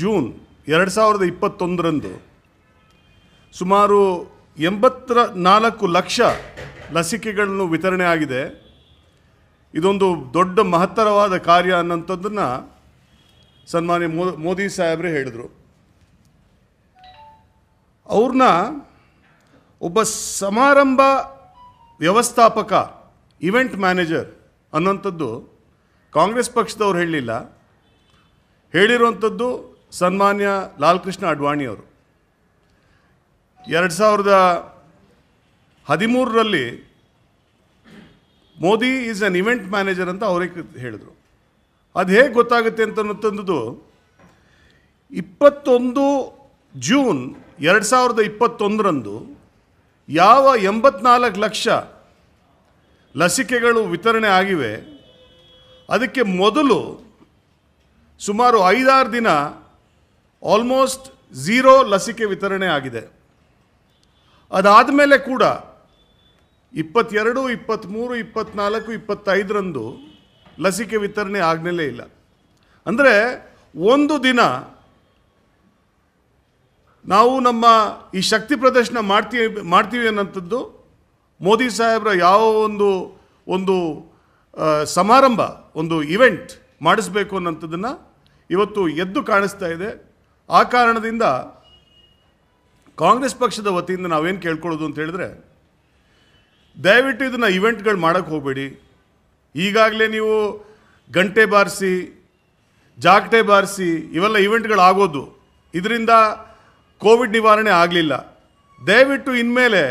June ಎರಡು ಸಾವಿರದ ಇಪ್ಪತ್ತೊಂದರಂದು ಸುಮಾರು ಎಂಬತ್ತರ ನಾಲ್ಕು ಲಕ್ಷ ಲಸಿಕೆಗಳನ್ನು ವಿತರಣೆ ಆಗಿದೆ ಇದೊಂದು ದೊಡ್ಡ ಮಹತ್ತರವಾದ ಕಾರ್ಯ ಅನ್ನೋಂಥದ್ದನ್ನು ಸನ್ಮಾನ್ಯ ಮೋದಿ ಸಾಹೇಬ್ರೆ ಹೇಳಿದರು ಅವ್ರನ್ನ ಒಬ್ಬ ಸಮಾರಂಭ ವ್ಯವಸ್ಥಾಪಕ ಇವೆಂಟ್ ಮ್ಯಾನೇಜರ್ ಅನ್ನೋಂಥದ್ದು ಕಾಂಗ್ರೆಸ್ ಪಕ್ಷದವ್ರು ಹೇಳಲಿಲ್ಲ ಹೇಳಿರುವಂಥದ್ದು ಸನ್ಮಾನ್ಯ ಲಾಲ್ ಕೃಷ್ಣ ಅಡ್ವಾಣಿಯವರು ಎರಡು ಸಾವಿರದ ಹದಿಮೂರರಲ್ಲಿ Modi is an event manager ಅಂತ ಅವರಿಗೆ ಹೇಳಿದರು ಅದು ಹೇಗೆ ಗೊತ್ತಾಗುತ್ತೆ ಅಂತಂದು ಇಪ್ಪತ್ತೊಂದು ಜೂನ್ ಎರಡು ಸಾವಿರದ ಇಪ್ಪತ್ತೊಂದರಂದು ಯಾವ ಎಂಬತ್ನಾಲ್ಕು ಲಕ್ಷ ಲಸಿಕೆಗಳು ವಿತರಣೆ ಆಗಿವೆ ಅದಕ್ಕೆ ಮೊದಲು ಸುಮಾರು ಐದಾರು ದಿನ ಆಲ್ಮೋಸ್ಟ್ ಝೀರೋ ಲಸಿಕೆ ವಿತರಣೆ ಆಗಿದೆ ಅದಾದ ಮೇಲೆ ಕೂಡ ಇಪ್ಪತ್ತೆರಡು ಇಪ್ಪತ್ತ್ಮೂರು ಇಪ್ಪತ್ತ್ನಾಲ್ಕು ಇಪ್ಪತ್ತೈದರಂದು ಲಸಿಕೆ ವಿತರಣೆ ಆಗಲೇ ಇಲ್ಲ ಅಂದರೆ ಒಂದು ದಿನ ನಾವು ನಮ್ಮ ಈ ಶಕ್ತಿ ಪ್ರದರ್ಶನ ಮಾಡ್ತೀವಿ ಮಾಡ್ತೀವಿ ಅನ್ನೋಂಥದ್ದು ಮೋದಿ ಸಾಹೇಬರ ಯಾವ ಒಂದು ಒಂದು ಸಮಾರಂಭ ಒಂದು ಇವೆಂಟ್ ಮಾಡಿಸ್ಬೇಕು ಅನ್ನೋಂಥದ್ದನ್ನು ಇವತ್ತು ಎದ್ದು ಕಾಣಿಸ್ತಾ ಇದೆ ಆ ಕಾರಣದಿಂದ ಕಾಂಗ್ರೆಸ್ ಪಕ್ಷದ ವತಿಯಿಂದ ನಾವೇನು ಕೇಳ್ಕೊಳ್ಳೋದು ಅಂತ ಹೇಳಿದ್ರೆ ದಯವಿಟ್ಟು ಇದನ್ನು ಇವೆಂಟ್ಗಳು ಮಾಡೋಕ್ಕೆ ಹೋಗಬೇಡಿ ಈಗಾಗಲೇ ನೀವು ಗಂಟೆ ಬಾರಿಸಿ ಜಾಕಟೆ ಬಾರಿಸಿ ಇವೆಲ್ಲ ಇವೆಂಟ್ಗಳಾಗೋದು ಆಗೋದು ಇದರಿಂದ ಕೋವಿಡ್ ನಿವಾರಣೆ ಆಗಲಿಲ್ಲ ದಯವಿಟ್ಟು ಇನ್ಮೇಲೆ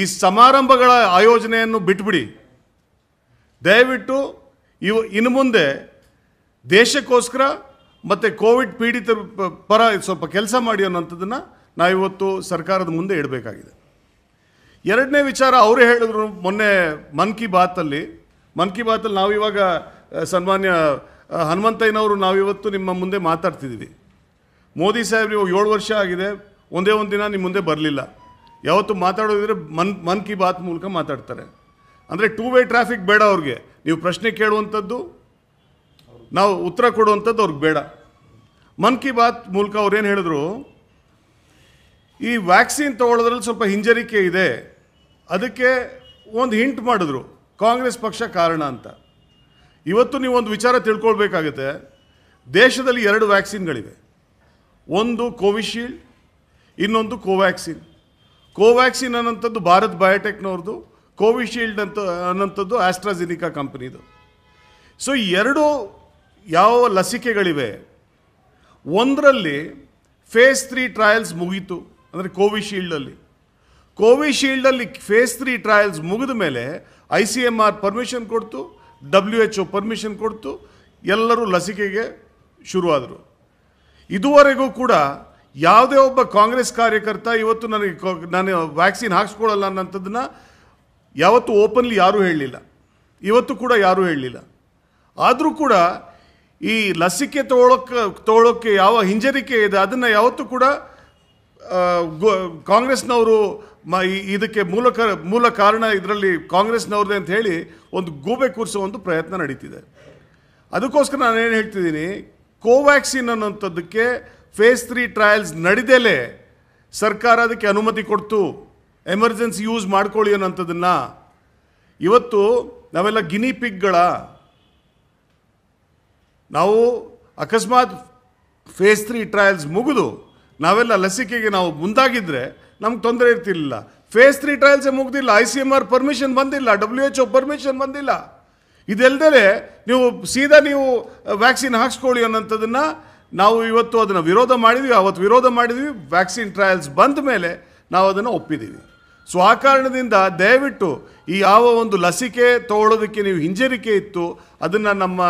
ಈ ಸಮಾರಂಭಗಳ ಆಯೋಜನೆಯನ್ನು ಬಿಟ್ಬಿಡಿ ದಯವಿಟ್ಟು ಇವು ಇನ್ನು ಮುಂದೆ ದೇಶಕ್ಕೋಸ್ಕರ ಮತ್ತು ಕೋವಿಡ್ ಪೀಡಿತರ ಪರ ಸ್ವಲ್ಪ ಕೆಲಸ ಮಾಡಿ ಅನ್ನೋಂಥದ್ದನ್ನು ಇವತ್ತು ಸರ್ಕಾರದ ಮುಂದೆ ಇಡಬೇಕಾಗಿದೆ ಎರಡನೇ ವಿಚಾರ ಅವರೇ ಹೇಳಿದ್ರು ಮೊನ್ನೆ ಮನ್ ಕಿ ಬಾತಲ್ಲಿ ಮನ್ ಕಿ ಬಾತಲ್ಲಿ ನಾವಿವಾಗ ಸನ್ಮಾನ್ಯ ಹನುಮಂತಯ್ಯನವರು ನಾವಿವತ್ತು ನಿಮ್ಮ ಮುಂದೆ ಮಾತಾಡ್ತಿದ್ದೀವಿ ಮೋದಿ ಸಾಹೇಬ್ರು ಇವಾಗ ಏಳು ವರ್ಷ ಆಗಿದೆ ಒಂದೇ ಒಂದು ದಿನ ನಿಮ್ಮ ಮುಂದೆ ಬರಲಿಲ್ಲ ಯಾವತ್ತು ಮಾತಾಡೋದಿದ್ರೆ ಮನ್ ಮನ್ ಕಿ ಬಾತ್ ಮೂಲಕ ಮಾತಾಡ್ತಾರೆ ಅಂದರೆ ಟೂ ವೇ ಟ್ರಾಫಿಕ್ ಬೇಡ ಅವ್ರಿಗೆ ನೀವು ಪ್ರಶ್ನೆ ಕೇಳುವಂಥದ್ದು ನಾವು ಉತ್ತರ ಕೊಡುವಂಥದ್ದು ಅವ್ರಿಗೆ ಬೇಡ ಮನ್ ಕಿ ಬಾತ್ ಮೂಲಕ ಅವ್ರೇನು ಹೇಳಿದ್ರು ಈ ವ್ಯಾಕ್ಸಿನ್ ತೊಗೊಳ್ಳೋದ್ರಲ್ಲಿ ಸ್ವಲ್ಪ ಹಿಂಜರಿಕೆ ಇದೆ ಅದಕ್ಕೆ ಒಂದು ಹಿಂಟ್ ಮಾಡಿದ್ರು ಕಾಂಗ್ರೆಸ್ ಪಕ್ಷ ಕಾರಣ ಅಂತ ಇವತ್ತು ನೀವು ಒಂದು ವಿಚಾರ ತಿಳ್ಕೊಳ್ಬೇಕಾಗುತ್ತೆ ದೇಶದಲ್ಲಿ ಎರಡು ವ್ಯಾಕ್ಸಿನ್ಗಳಿವೆ ಒಂದು ಕೋವಿಶೀಲ್ಡ್ ಇನ್ನೊಂದು ಕೋವ್ಯಾಕ್ಸಿನ್ ಕೋವ್ಯಾಕ್ಸಿನ್ ಅನ್ನೋಂಥದ್ದು ಭಾರತ್ ಬಯೋಟೆಕ್ನವ್ರದ್ದು ಕೋವಿಶೀಲ್ಡ್ ಅಂತ ಅನ್ನೋಂಥದ್ದು ಆಸ್ಟ್ರಾಜೆನಿಕಾ ಕಂಪ್ನಿದು ಸೊ ಎರಡು ಯಾವ ಲಸಿಕೆಗಳಿವೆ ಒಂದರಲ್ಲಿ ಫೇಸ್ ತ್ರೀ ಟ್ರಯಲ್ಸ್ ಮುಗೀತು ಅಂದರೆ ಕೋವಿಶೀಲ್ಡಲ್ಲಿ ಕೋವಿಶೀಲ್ಡಲ್ಲಿ ಫೇಸ್ ತ್ರೀ ಟ್ರಯಲ್ಸ್ ಮುಗಿದ ಮೇಲೆ I C M R permission ಕೊಡ್ತು ಡಬ್ಲ್ಯೂ ಎಚ್ ಒ ಪರ್ಮಿಷನ್ ಕೊಡ್ತು ಎಲ್ಲರೂ ಲಸಿಕೆಗೆ ಶುರುವಾದರು ಇದುವರೆಗೂ ಕೂಡ ಯಾವುದೇ ಒಬ್ಬ ಕಾಂಗ್ರೆಸ್ ಕಾರ್ಯಕರ್ತ ಇವತ್ತು ನನಗೆ ನಾನು ವ್ಯಾಕ್ಸಿನ್ ಹಾಕ್ಸ್ಕೊಳ್ಳಲ್ಲ ಅನ್ನೋಂಥದ್ದನ್ನ ಯಾವತ್ತೂ ಓಪನ್ಲಿ ಯಾರೂ ಹೇಳಲಿಲ್ಲ ಇವತ್ತು ಕೂಡ ಯಾರೂ ಹೇಳಲಿಲ್ಲ ಆದರೂ ಕೂಡ ಈ ಲಸಿಕೆ ತೋಳಕ್ಕೆ ತೊಗೊಳೋಕ್ಕೆ ಯಾವ ಹಿಂಜರಿಕೆ ಇದೆ ಅದನ್ನು ಯಾವತ್ತೂ ಕೂಡ ಕಾಂಗ್ರೆಸ್ನವರು ಮ ಇದಕ್ಕೆ ಮೂಲಕ ಮೂಲ ಕಾರಣ ಇದರಲ್ಲಿ ಕಾಂಗ್ರೆಸ್ನವ್ರದೇ ಅಂತ ಹೇಳಿ ಒಂದು ಗೂಬೆ ಕೂರಿಸೋ ಒಂದು ಪ್ರಯತ್ನ ನಡೀತಿದೆ ಅದಕ್ಕೋಸ್ಕರ ನಾನು ಏನು ಹೇಳ್ತಿದ್ದೀನಿ ಕೋವ್ಯಾಕ್ಸಿನ್ ಅನ್ನೋಂಥದ್ದಕ್ಕೆ ಫೇಸ್ ತ್ರೀ ಟ್ರಯಲ್ಸ್ ನಡೆದೇಲೇ ಸರ್ಕಾರ ಅದಕ್ಕೆ ಅನುಮತಿ ಕೊಡ್ತು ಎಮರ್ಜೆನ್ಸಿ ಯೂಸ್ ಮಾಡ್ಕೊಳ್ಳಿ ಅನ್ನೋಂಥದ್ದನ್ನು ಇವತ್ತು ನಾವೆಲ್ಲ ಗಿನಿ ಪಿಗ್ಗಳ ನಾವು ಅಕಸ್ಮಾತ್ ಫೇಸ್ ತ್ರೀ ಟ್ರಯಲ್ಸ್ ಮುಗಿದು ನಾವೆಲ್ಲ ಲಸಿಕೆಗೆ ನಾವು ಮುಂದಾಗಿದ್ದರೆ ನಮ್ಗೆ ತೊಂದರೆ ಇರ್ತಿರ್ಲಿಲ್ಲ ಫೇಸ್ ತ್ರೀ ಟ್ರಯಲ್ಸೇ ಮುಗ್ದಿಲ್ಲ I C M R permission ಬಂದಿಲ್ಲ ಡಬ್ಲ್ಯೂ ಎಚ್ ಒ ಪರ್ಮಿಷನ್ ಬಂದಿಲ್ಲ ಇದೆಲ್ಲದೇ ನೀವು ಸೀದಾ ನೀವು ವ್ಯಾಕ್ಸಿನ್ ಹಾಕ್ಸ್ಕೊಳ್ಳಿ ಅನ್ನೋಂಥದ್ದನ್ನು ನಾವು ಇವತ್ತು ಅದನ್ನು ವಿರೋಧ ಮಾಡಿದ್ವಿ ಅವತ್ತು ವಿರೋಧ ಮಾಡಿದ್ವಿ ವ್ಯಾಕ್ಸಿನ್ ಟ್ರಯಲ್ಸ್ ಬಂದ ಮೇಲೆ ನಾವು ಅದನ್ನು ಒಪ್ಪಿದ್ದೀವಿ ಸೊ ಆ ಕಾರಣದಿಂದ ದಯವಿಟ್ಟು ಈ ಯಾವ ಒಂದು ಲಸಿಕೆ ತೊಗೊಳ್ಳೋದಕ್ಕೆ ನೀವು ಹಿಂಜರಿಕೆ ಇತ್ತು ಅದನ್ನು ನಮ್ಮ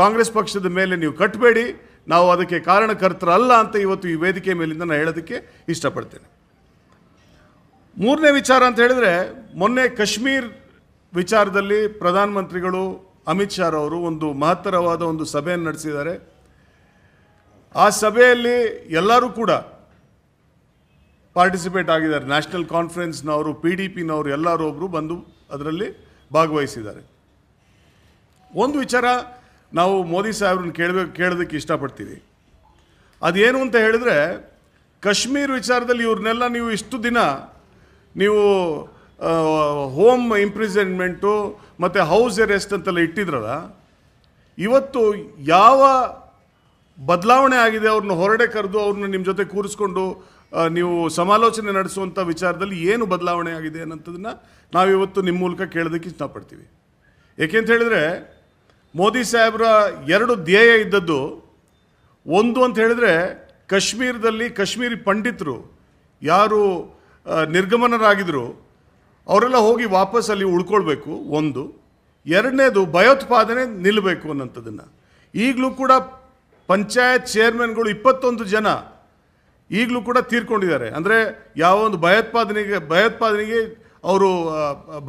ಕಾಂಗ್ರೆಸ್ ಪಕ್ಷದ ಮೇಲೆ ನೀವು ಕಟ್ಟಬೇಡಿ ನಾವು ಅದಕ್ಕೆ ಕಾರಣಕರ್ತರ ಅಲ್ಲ ಅಂತ ಇವತ್ತು ಈ ವೇದಿಕೆ ಮೇಲಿಂದ ನಾನು ಹೇಳೋದಕ್ಕೆ ಇಷ್ಟಪಡ್ತೇನೆ ಮೂರನೇ ವಿಚಾರ ಅಂತ ಹೇಳಿದರೆ ಮೊನ್ನೆ ಕಾಶ್ಮೀರ್ ವಿಚಾರದಲ್ಲಿ ಪ್ರಧಾನಮಂತ್ರಿಗಳು ಅಮಿತ್ ಶಾ ಅವರು ಒಂದು ಮಹತ್ತರವಾದ ಒಂದು ಸಭೆಯನ್ನು ನಡೆಸಿದ್ದಾರೆ ಆ ಸಭೆಯಲ್ಲಿ ಎಲ್ಲರೂ ಕೂಡ ಪಾರ್ಟಿಸಿಪೇಟ್ ಆಗಿದ್ದಾರೆ ನ್ಯಾಷನಲ್ ಕಾನ್ಫರೆನ್ಸ್ನವರು ಪಿ ಡಿ ಪಿನವರು ಎಲ್ಲರೂ ಒಬ್ಬರು ಬಂದು ಅದರಲ್ಲಿ ಭಾಗವಹಿಸಿದ್ದಾರೆ ಒಂದು ವಿಚಾರ ನಾವು ಮೋದಿ ಸಾಹೇಬ್ರನ್ನ ಕೇಳಬೇಕು ಕೇಳೋದಕ್ಕೆ ಇಷ್ಟಪಡ್ತೀವಿ ಅದೇನು ಅಂತ ಹೇಳಿದ್ರೆ ಕಾಶ್ಮೀರ್ ವಿಚಾರದಲ್ಲಿ ಇವ್ರನ್ನೆಲ್ಲ ನೀವು ಇಷ್ಟು ದಿನ ನೀವು ಹೋಮ್ ಇಂಪ್ರಿಸನ್ಮೆಂಟು ಮತ್ತು ಹೌಸ್ ಅರೆಸ್ಟ್ ಅಂತೆಲ್ಲ ಇಟ್ಟಿದ್ರಲ್ಲ ಇವತ್ತು ಯಾವ ಬದಲಾವಣೆ ಆಗಿದೆ ಅವ್ರನ್ನ ಹೊರಡೆ ಕರೆದು ಅವ್ರನ್ನ ನಿಮ್ಮ ಜೊತೆ ಕೂರಿಸ್ಕೊಂಡು ನೀವು ಸಮಾಲೋಚನೆ ನಡೆಸುವಂಥ ವಿಚಾರದಲ್ಲಿ ಏನು ಬದಲಾವಣೆ ಆಗಿದೆ ನಾವು ನಾವಿವತ್ತು ನಿಮ್ಮ ಮೂಲಕ ಕೇಳೋದಕ್ಕೆ ಇಷ್ಟಪಡ್ತೀವಿ ಏಕೆಂತ ಹೇಳಿದರೆ ಮೋದಿ ಸಾಹೇಬರ ಎರಡು ಧ್ಯೇಯ ಇದ್ದದ್ದು ಒಂದು ಅಂತ ಹೇಳಿದರೆ ಕಾಶ್ಮೀರದಲ್ಲಿ ಕಾಶ್ಮೀರಿ ಪಂಡಿತರು ಯಾರು ನಿರ್ಗಮನರಾಗಿದ್ದರು ಅವರೆಲ್ಲ ಹೋಗಿ ವಾಪಸ್ ಅಲ್ಲಿ ಉಳ್ಕೊಳ್ಬೇಕು ಒಂದು ಎರಡನೇದು ಭಯೋತ್ಪಾದನೆ ನಿಲ್ಲಬೇಕು ಅನ್ನೋಂಥದ್ದನ್ನು ಈಗಲೂ ಕೂಡ ಪಂಚಾಯತ್ ಚೇರ್ಮನ್ಗಳು ಇಪ್ಪತ್ತೊಂದು ಜನ ಈಗಲೂ ಕೂಡ ತೀರ್ಕೊಂಡಿದ್ದಾರೆ ಅಂದರೆ ಯಾವ ಒಂದು ಭಯೋತ್ಪಾದನೆಗೆ ಭಯೋತ್ಪಾದನೆಗೆ ಅವರು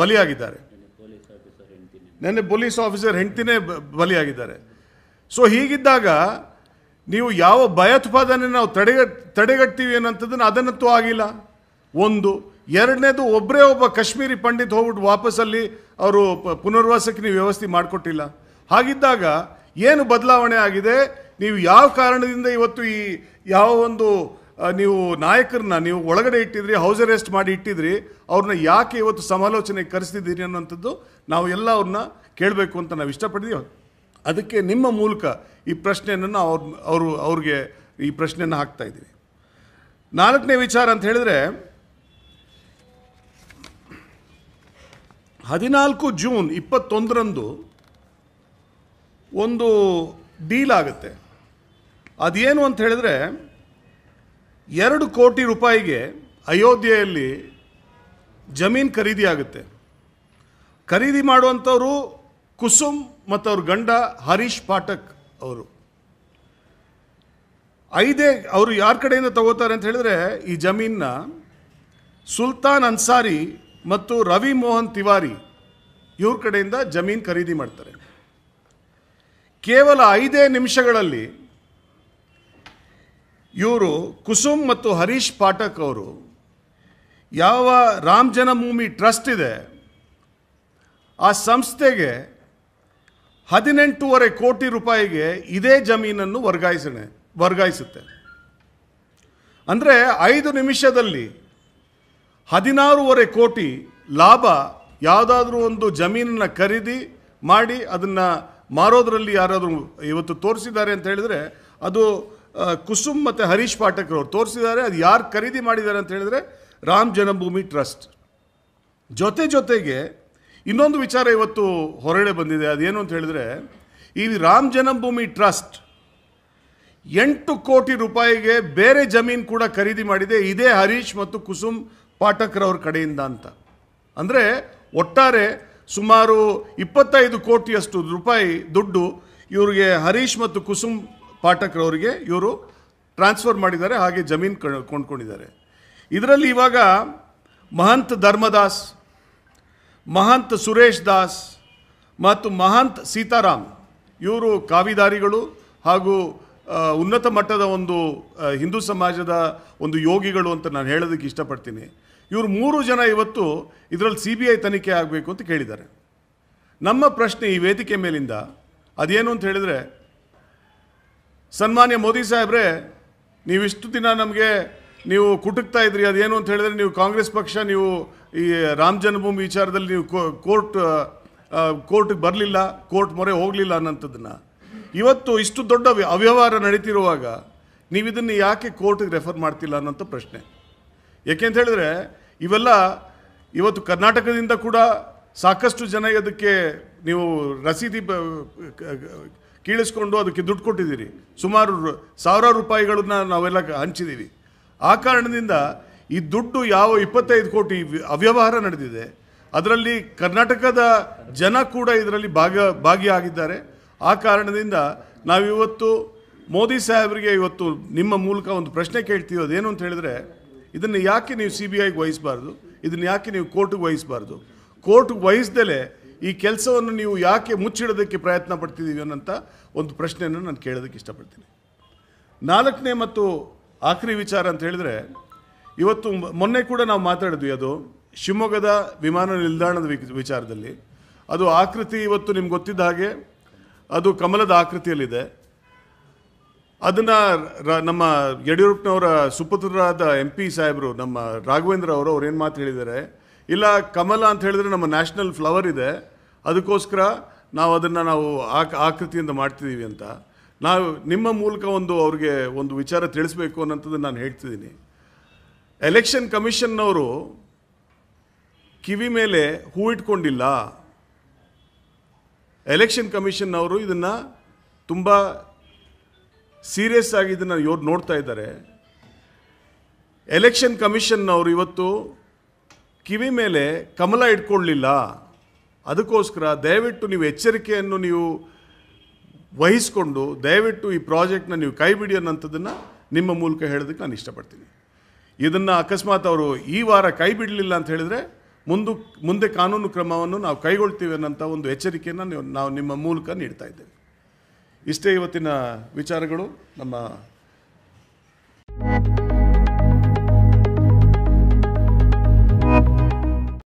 ಬಲಿಯಾಗಿದ್ದಾರೆ ನೆನ್ನೆ ಪೊಲೀಸ್ ಆಫೀಸರ್ ಹೆಂಡ್ತಿನೇ ಬಲಿಯಾಗಿದ್ದಾರೆ ಸೊ ಹೀಗಿದ್ದಾಗ ನೀವು ಯಾವ ಭಯೋತ್ಪಾದನೆ ನಾವು ತಡೆಗಟ್ ತಡೆಗಟ್ತೀವಿ ಅನ್ನೋಂಥದ್ದನ್ನು ಅದನ್ನಂತೂ ಆಗಿಲ್ಲ ಒಂದು ಎರಡನೇದು ಒಬ್ಬರೇ ಒಬ್ಬ ಕಾಶ್ಮೀರಿ ಪಂಡಿತ್ ಹೋಗ್ಬಿಟ್ಟು ವಾಪಸ್ಸಲ್ಲಿ ಅವರು ಪುನರ್ವಾಸಕ್ಕೆ ನೀವು ವ್ಯವಸ್ಥೆ ಮಾಡಿಕೊಟ್ಟಿಲ್ಲ ಹಾಗಿದ್ದಾಗ ಏನು ಬದಲಾವಣೆ ಆಗಿದೆ ನೀವು ಯಾವ ಕಾರಣದಿಂದ ಇವತ್ತು ಈ ಯಾವ ಒಂದು ನೀವು ನಾಯಕರನ್ನ ನೀವು ಒಳಗಡೆ ಇಟ್ಟಿದ್ರಿ ಹೌಸ್ ಅರೆಸ್ಟ್ ಮಾಡಿ ಇಟ್ಟಿದ್ರಿ ಅವ್ರನ್ನ ಯಾಕೆ ಇವತ್ತು ಸಮಾಲೋಚನೆ ಕರೆಸ್ತಿದ್ದೀರಿ ಅನ್ನೋಂಥದ್ದು ನಾವು ಎಲ್ಲ ಅವ್ರನ್ನ ಕೇಳಬೇಕು ಅಂತ ನಾವು ಇಷ್ಟಪಟ್ಟಿದ್ದೀವಿ ಅದಕ್ಕೆ ನಿಮ್ಮ ಮೂಲಕ ಈ ಪ್ರಶ್ನೆಯನ್ನು ಅವ್ರ ಅವರು ಅವ್ರಿಗೆ ಈ ಪ್ರಶ್ನೆಯನ್ನು ಹಾಕ್ತಾ ಇದ್ದೀವಿ ನಾಲ್ಕನೇ ವಿಚಾರ ಅಂತ ಹೇಳಿದ್ರೆ ಹದಿನಾಲ್ಕು ಜೂನ್ ಇಪ್ಪತ್ತೊಂದರಂದು ಒಂದು ಡೀಲ್ ಆಗುತ್ತೆ ಅದೇನು ಅಂತ ಹೇಳಿದ್ರೆ ಎರಡು ಕೋಟಿ ರೂಪಾಯಿಗೆ ಅಯೋಧ್ಯೆಯಲ್ಲಿ ಜಮೀನು ಖರೀದಿ ಆಗುತ್ತೆ ಖರೀದಿ ಮಾಡುವಂಥವರು ಕುಸುಮ್ ಮತ್ತು ಅವ್ರ ಗಂಡ ಹರೀಶ್ ಪಾಠಕ್ ಅವರು ಐದೇ ಅವರು ಯಾರ ಕಡೆಯಿಂದ ತಗೋತಾರೆ ಅಂತ ಹೇಳಿದ್ರೆ ಈ ಜಮೀನ ಸುಲ್ತಾನ್ ಅನ್ಸಾರಿ ಮತ್ತು ರವಿ ಮೋಹನ್ ತಿವಾರಿ ಇವ್ರ ಕಡೆಯಿಂದ ಜಮೀನ್ ಖರೀದಿ ಮಾಡ್ತಾರೆ ಕೇವಲ ಐದೇ ನಿಮಿಷಗಳಲ್ಲಿ ಇವರು ಕುಸುಮ್ ಮತ್ತು ಹರೀಶ್ ಪಾಠಕ್ ಅವರು ಯಾವ ರಾಮ್ ಜನ್ಮಭೂಮಿ ಟ್ರಸ್ಟ್ ಇದೆ ಆ ಸಂಸ್ಥೆಗೆ ಹದಿನೆಂಟೂವರೆ ಕೋಟಿ ರೂಪಾಯಿಗೆ ಇದೇ ಜಮೀನನ್ನು ವರ್ಗಾಯಿಸಣೆ ವರ್ಗಾಯಿಸುತ್ತೆ ಅಂದರೆ ಐದು ನಿಮಿಷದಲ್ಲಿ ಹದಿನಾರೂವರೆ ಕೋಟಿ ಲಾಭ ಯಾವುದಾದ್ರೂ ಒಂದು ಜಮೀನನ್ನು ಖರೀದಿ ಮಾಡಿ ಅದನ್ನು ಮಾರೋದರಲ್ಲಿ ಯಾರಾದರೂ ಇವತ್ತು ತೋರಿಸಿದ್ದಾರೆ ಅಂತ ಹೇಳಿದರೆ ಅದು ಕುಸುಮ್ ಮತ್ತು ಹರೀಶ್ ಪಾಠಕ್ ಅವರು ತೋರಿಸಿದ್ದಾರೆ ಅದು ಯಾರು ಖರೀದಿ ಮಾಡಿದ್ದಾರೆ ಅಂತ ಹೇಳಿದರೆ ರಾಮ್ ಜನ್ಮಭೂಮಿ ಟ್ರಸ್ಟ್ ಜೊತೆ ಜೊತೆಗೆ ಇನ್ನೊಂದು ವಿಚಾರ ಇವತ್ತು ಹೊರಳೆ ಬಂದಿದೆ ಅದೇನು ಅಂತ ಹೇಳಿದ್ರೆ ಈ ರಾಮ್ ಜನ್ಮಭೂಮಿ ಟ್ರಸ್ಟ್ ಎಂಟು ಕೋಟಿ ರೂಪಾಯಿಗೆ ಬೇರೆ ಜಮೀನು ಕೂಡ ಖರೀದಿ ಮಾಡಿದೆ ಇದೇ ಹರೀಶ್ ಮತ್ತು ಕುಸುಮ್ ಪಾಠಕ್ರವ್ರ ಕಡೆಯಿಂದ ಅಂತ ಅಂದರೆ ಒಟ್ಟಾರೆ ಸುಮಾರು ಇಪ್ಪತ್ತೈದು ಕೋಟಿಯಷ್ಟು ರೂಪಾಯಿ ದುಡ್ಡು ಇವರಿಗೆ ಹರೀಶ್ ಮತ್ತು ಕುಸುಮ್ ಅವರಿಗೆ ಇವರು ಟ್ರಾನ್ಸ್ಫರ್ ಮಾಡಿದ್ದಾರೆ ಹಾಗೆ ಜಮೀನು ಕೊಂಡ್ಕೊಂಡಿದ್ದಾರೆ ಇದರಲ್ಲಿ ಇವಾಗ ಮಹಂತ್ ಧರ್ಮದಾಸ್ ಮಹಂತ್ ಸುರೇಶ್ ದಾಸ್ ಮತ್ತು ಮಹಂತ್ ಸೀತಾರಾಮ್ ಇವರು ಕಾವಿದಾರಿಗಳು ಹಾಗೂ ಉನ್ನತ ಮಟ್ಟದ ಒಂದು ಹಿಂದೂ ಸಮಾಜದ ಒಂದು ಯೋಗಿಗಳು ಅಂತ ನಾನು ಹೇಳೋದಕ್ಕೆ ಇಷ್ಟಪಡ್ತೀನಿ ಇವರು ಮೂರು ಜನ ಇವತ್ತು ಇದರಲ್ಲಿ ಸಿ ಬಿ ಐ ತನಿಖೆ ಆಗಬೇಕು ಅಂತ ಕೇಳಿದ್ದಾರೆ ನಮ್ಮ ಪ್ರಶ್ನೆ ಈ ವೇದಿಕೆ ಮೇಲಿಂದ ಅದೇನು ಅಂತ ಹೇಳಿದರೆ ಸನ್ಮಾನ್ಯ ಮೋದಿ ಸಾಹೇಬ್ರೆ ನೀವಿಷ್ಟು ದಿನ ನಮಗೆ ನೀವು ಕುಟುಕ್ತಾ ಇದ್ರಿ ಅದೇನು ಅಂತ ಹೇಳಿದ್ರೆ ನೀವು ಕಾಂಗ್ರೆಸ್ ಪಕ್ಷ ನೀವು ಈ ರಾಮ ಜನ್ಮಭೂಮಿ ವಿಚಾರದಲ್ಲಿ ನೀವು ಕೋರ್ಟ್ ಕೋರ್ಟ್ಗೆ ಬರಲಿಲ್ಲ ಕೋರ್ಟ್ ಮೊರೆ ಹೋಗಲಿಲ್ಲ ಅನ್ನೋಂಥದ್ದನ್ನು ಇವತ್ತು ಇಷ್ಟು ದೊಡ್ಡ ಅವ್ಯವಹಾರ ನಡೀತಿರುವಾಗ ನೀವು ಇದನ್ನು ಯಾಕೆ ಕೋರ್ಟ್ಗೆ ರೆಫರ್ ಮಾಡ್ತಿಲ್ಲ ಅನ್ನೋಂಥ ಪ್ರಶ್ನೆ ಯಾಕೆಂತ ಹೇಳಿದ್ರೆ ಇವೆಲ್ಲ ಇವತ್ತು ಕರ್ನಾಟಕದಿಂದ ಕೂಡ ಸಾಕಷ್ಟು ಜನ ಅದಕ್ಕೆ ನೀವು ರಸೀದಿ ಕೀಳಿಸ್ಕೊಂಡು ಅದಕ್ಕೆ ದುಡ್ಡು ಕೊಟ್ಟಿದ್ದೀರಿ ಸುಮಾರು ಸಾವಿರಾರು ರೂಪಾಯಿಗಳನ್ನ ನಾವೆಲ್ಲ ಹಂಚಿದ್ದೀವಿ ಆ ಕಾರಣದಿಂದ ಈ ದುಡ್ಡು ಯಾವ ಇಪ್ಪತ್ತೈದು ಕೋಟಿ ಅವ್ಯವಹಾರ ನಡೆದಿದೆ ಅದರಲ್ಲಿ ಕರ್ನಾಟಕದ ಜನ ಕೂಡ ಇದರಲ್ಲಿ ಭಾಗ ಭಾಗಿಯಾಗಿದ್ದಾರೆ ಆ ಕಾರಣದಿಂದ ನಾವಿವತ್ತು ಮೋದಿ ಸಾಹೇಬರಿಗೆ ಇವತ್ತು ನಿಮ್ಮ ಮೂಲಕ ಒಂದು ಪ್ರಶ್ನೆ ಕೇಳ್ತೀವಿ ಏನು ಅಂತ ಹೇಳಿದ್ರೆ ಇದನ್ನು ಯಾಕೆ ನೀವು ಸಿ ಬಿ ಐಗೆ ವಹಿಸಬಾರ್ದು ಇದನ್ನು ಯಾಕೆ ನೀವು ಕೋರ್ಟಿಗೆ ವಹಿಸಬಾರ್ದು ಕೋರ್ಟ್ಗೆ ವಹಿಸ್ದಲೇ ಈ ಕೆಲಸವನ್ನು ನೀವು ಯಾಕೆ ಮುಚ್ಚಿಡೋದಕ್ಕೆ ಪ್ರಯತ್ನ ಪಡ್ತಿದ್ದೀವಿ ಅನ್ನೋಂಥ ಒಂದು ಪ್ರಶ್ನೆಯನ್ನು ನಾನು ಕೇಳೋದಕ್ಕೆ ಇಷ್ಟಪಡ್ತೀನಿ ನಾಲ್ಕನೇ ಮತ್ತು ಆಖರಿ ವಿಚಾರ ಅಂತ ಹೇಳಿದ್ರೆ ಇವತ್ತು ಮೊನ್ನೆ ಕೂಡ ನಾವು ಮಾತಾಡಿದ್ವಿ ಅದು ಶಿವಮೊಗ್ಗದ ವಿಮಾನ ನಿಲ್ದಾಣದ ವಿಚಾರದಲ್ಲಿ ಅದು ಆಕೃತಿ ಇವತ್ತು ನಿಮ್ಗೆ ಗೊತ್ತಿದ್ದ ಹಾಗೆ ಅದು ಕಮಲದ ಆಕೃತಿಯಲ್ಲಿದೆ ಅದನ್ನು ನಮ್ಮ ಯಡಿಯೂರಪ್ಪನವರ ಸುಪುತ್ರರಾದ ಎಂ ಪಿ ಸಾಹೇಬರು ನಮ್ಮ ರಾಘವೇಂದ್ರ ಅವರು ಅವ್ರು ಏನು ಮಾತು ಹೇಳಿದ್ದಾರೆ ಇಲ್ಲ ಕಮಲ ಅಂತ ಹೇಳಿದ್ರೆ ನಮ್ಮ ನ್ಯಾಷನಲ್ ಫ್ಲವರ್ ಇದೆ ಅದಕ್ಕೋಸ್ಕರ ನಾವು ಅದನ್ನು ನಾವು ಆಕ್ ಆಕೃತಿಯಿಂದ ಮಾಡ್ತಿದ್ದೀವಿ ಅಂತ ನಾವು ನಿಮ್ಮ ಮೂಲಕ ಒಂದು ಅವ್ರಿಗೆ ಒಂದು ವಿಚಾರ ತಿಳಿಸ್ಬೇಕು ಅನ್ನೋಂಥದ್ದು ನಾನು ಹೇಳ್ತಿದ್ದೀನಿ ಎಲೆಕ್ಷನ್ ಕಮಿಷನ್ನವರು ಕಿವಿ ಮೇಲೆ ಹೂ ಇಟ್ಕೊಂಡಿಲ್ಲ ಎಲೆಕ್ಷನ್ ಕಮಿಷನ್ನವರು ಇದನ್ನು ತುಂಬ ಸೀರಿಯಸ್ ಆಗಿ ಇದನ್ನು ಇವ್ರು ನೋಡ್ತಾ ಇದ್ದಾರೆ ಎಲೆಕ್ಷನ್ ಕಮಿಷನ್ನವರು ಇವತ್ತು ಕಿವಿ ಮೇಲೆ ಕಮಲ ಇಟ್ಕೊಳ್ಳಲಿಲ್ಲ ಅದಕ್ಕೋಸ್ಕರ ದಯವಿಟ್ಟು ನೀವು ಎಚ್ಚರಿಕೆಯನ್ನು ನೀವು ವಹಿಸಿಕೊಂಡು ದಯವಿಟ್ಟು ಈ ಪ್ರಾಜೆಕ್ಟ್ನ ನೀವು ಕೈ ಬಿಡಿ ಅನ್ನೋಂಥದ್ದನ್ನು ನಿಮ್ಮ ಮೂಲಕ ಹೇಳೋದಕ್ಕೆ ನಾನು ಇಷ್ಟಪಡ್ತೀನಿ ಇದನ್ನು ಅಕಸ್ಮಾತ್ ಅವರು ಈ ವಾರ ಕೈ ಬಿಡಲಿಲ್ಲ ಅಂತ ಹೇಳಿದರೆ ಮುಂದೆ ಮುಂದೆ ಕಾನೂನು ಕ್ರಮವನ್ನು ನಾವು ಕೈಗೊಳ್ತೀವಿ ಅನ್ನೋಂಥ ಒಂದು ಎಚ್ಚರಿಕೆಯನ್ನು ನಾವು ನಿಮ್ಮ ಮೂಲಕ ನೀಡ್ತಾ ಇದ್ದೇವೆ ಇಷ್ಟೇ ಇವತ್ತಿನ ವಿಚಾರಗಳು ನಮ್ಮ